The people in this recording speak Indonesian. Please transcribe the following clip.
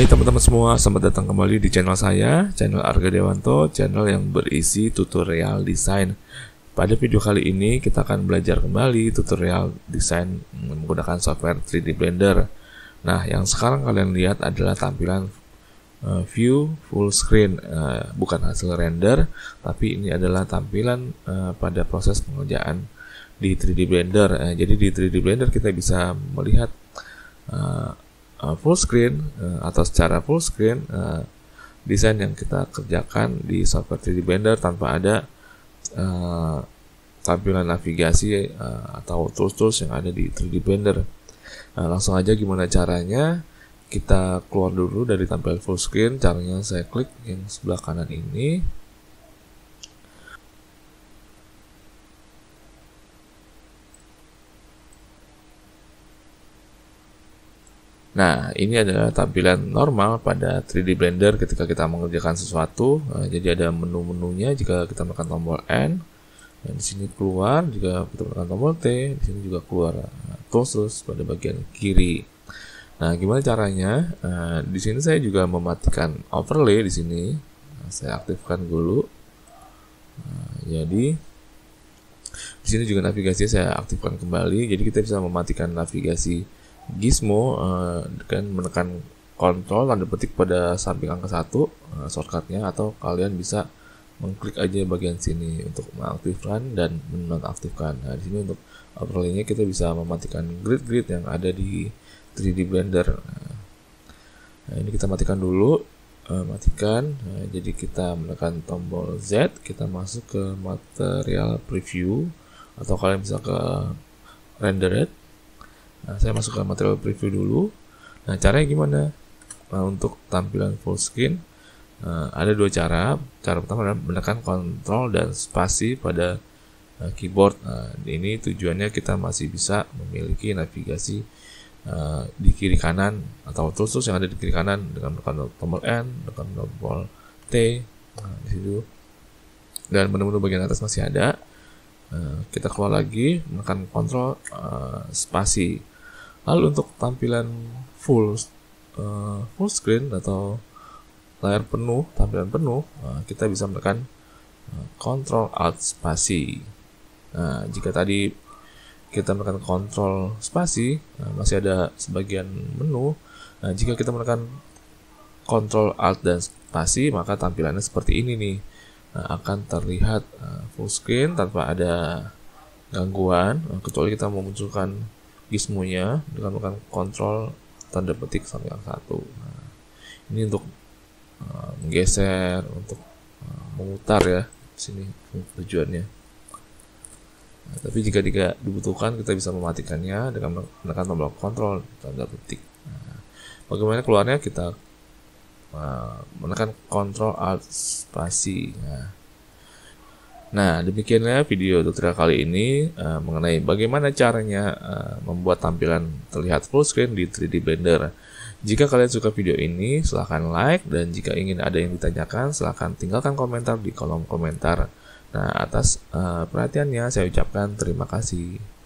Hai teman-teman semua, selamat datang kembali di channel saya, channel Arga Dewanto, channel yang berisi tutorial desain. Pada video kali ini kita akan belajar kembali tutorial desain menggunakan software 3D Blender. Nah, yang sekarang kalian lihat adalah tampilan uh, view full screen, uh, bukan hasil render, tapi ini adalah tampilan uh, pada proses pengerjaan di 3D Blender. Uh, jadi di 3D Blender kita bisa melihat uh, uh, full screen uh, atau secara full screen uh, desain yang kita kerjakan di software 3D Blender tanpa ada uh, tampilan navigasi uh, atau tools-tools yang ada di 3D Blender. Nah, langsung aja gimana caranya kita keluar dulu dari tampilan full screen caranya saya klik yang sebelah kanan ini Nah, ini adalah tampilan normal pada 3D Blender ketika kita mengerjakan sesuatu. Nah, jadi ada menu-menunya jika kita menekan tombol N. Dan di sini keluar, jika kita menekan tombol T, di sini juga keluar. Nah, eh, terus terus pada bagian kiri. Nah, gimana caranya? Nah, di sini saya juga mematikan overlay di sini. Nah, saya aktifkan dulu. Nah, jadi di sini juga navigasi saya aktifkan kembali. Jadi kita bisa mematikan navigasi Gizmo uh, eh, dengan menekan kontrol tanda petik pada samping angka satu uh, shortcutnya atau kalian bisa mengklik aja bagian sini untuk mengaktifkan dan menonaktifkan. Nah, di sini untuk overlaynya kita bisa mematikan grid-grid yang ada di 3D Blender. Nah, ini kita matikan dulu, uh, matikan. Nah, jadi kita menekan tombol Z, kita masuk ke material preview atau kalian bisa ke rendered Nah, saya masuk ke material preview dulu. Nah, caranya gimana? Nah, untuk tampilan full screen nah, ada dua cara. Cara pertama adalah menekan kontrol dan spasi pada uh, keyboard. Nah, ini tujuannya kita masih bisa memiliki navigasi uh, di kiri kanan atau tools-tools yang ada di kiri kanan dengan menekan tombol N, dengan tombol T. Nah, di situ dan menu-menu bagian atas masih ada. Uh, kita keluar lagi menekan kontrol uh, spasi. Lalu untuk tampilan full uh, full screen atau layar penuh, tampilan penuh, uh, kita bisa menekan uh, eh, Ctrl Alt spasi. Nah, jika tadi kita menekan Control spasi, nah, masih ada sebagian menu. Nah, jika kita menekan Control Alt dan spasi, maka tampilannya seperti ini nih. Nah, akan terlihat uh, full screen tanpa ada gangguan, kecuali kita memunculkan gizmonya dengan melakukan kontrol tanda petik sama yang satu. nah, ini untuk uh, menggeser untuk uh, memutar ya sini tujuannya nah, tapi jika tidak dibutuhkan kita bisa mematikannya dengan menekan tombol kontrol tanda petik nah, bagaimana keluarnya kita uh, menekan kontrol alt spasi nah Nah, demikianlah video tutorial kali ini uh, mengenai bagaimana caranya uh, membuat tampilan terlihat full screen di 3D Blender. Jika kalian suka video ini, silahkan like, dan jika ingin ada yang ditanyakan, silahkan tinggalkan komentar di kolom komentar. Nah, atas uh, perhatiannya saya ucapkan terima kasih.